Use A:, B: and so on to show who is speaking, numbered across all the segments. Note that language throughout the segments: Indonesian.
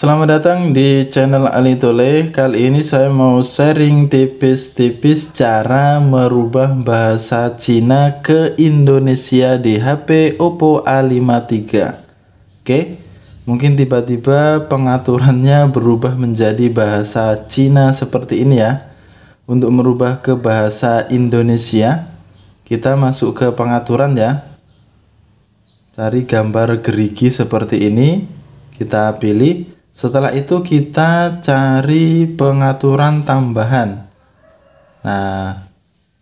A: Selamat datang di channel Ali Tole. Kali ini saya mau sharing tipis-tipis cara merubah bahasa Cina ke Indonesia di HP Oppo A53. Oke, mungkin tiba-tiba pengaturannya berubah menjadi bahasa Cina seperti ini ya. Untuk merubah ke bahasa Indonesia, kita masuk ke pengaturan ya. Cari gambar gerigi seperti ini, kita pilih setelah itu kita cari pengaturan tambahan. Nah,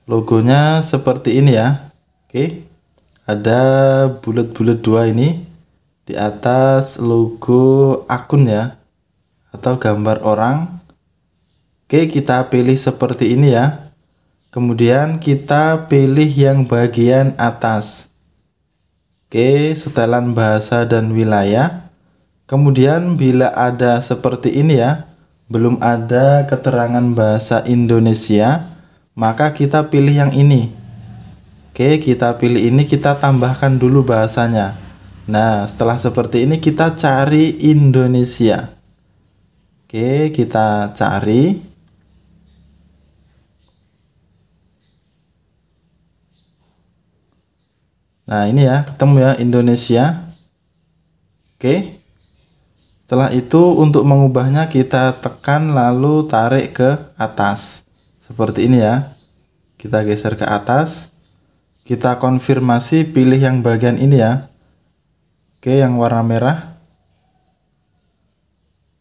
A: logonya seperti ini ya. Oke. Ada bulat-bulat dua ini di atas logo akun ya atau gambar orang. Oke, kita pilih seperti ini ya. Kemudian kita pilih yang bagian atas. Oke, setelan bahasa dan wilayah Kemudian bila ada seperti ini ya, belum ada keterangan bahasa Indonesia, maka kita pilih yang ini. Oke, kita pilih ini, kita tambahkan dulu bahasanya. Nah, setelah seperti ini kita cari Indonesia. Oke, kita cari. Nah, ini ya, ketemu ya Indonesia. Oke. Setelah itu untuk mengubahnya kita tekan lalu tarik ke atas. Seperti ini ya. Kita geser ke atas. Kita konfirmasi pilih yang bagian ini ya. Oke, yang warna merah.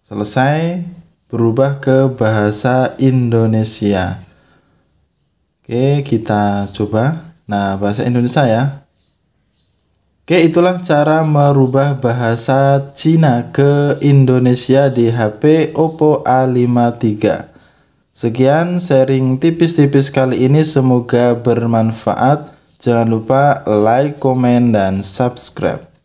A: Selesai berubah ke bahasa Indonesia. Oke, kita coba. Nah, bahasa Indonesia ya. Oke, itulah cara merubah bahasa Cina ke Indonesia di HP Oppo A53. Sekian sharing tipis-tipis kali ini semoga bermanfaat. Jangan lupa like, komen, dan subscribe.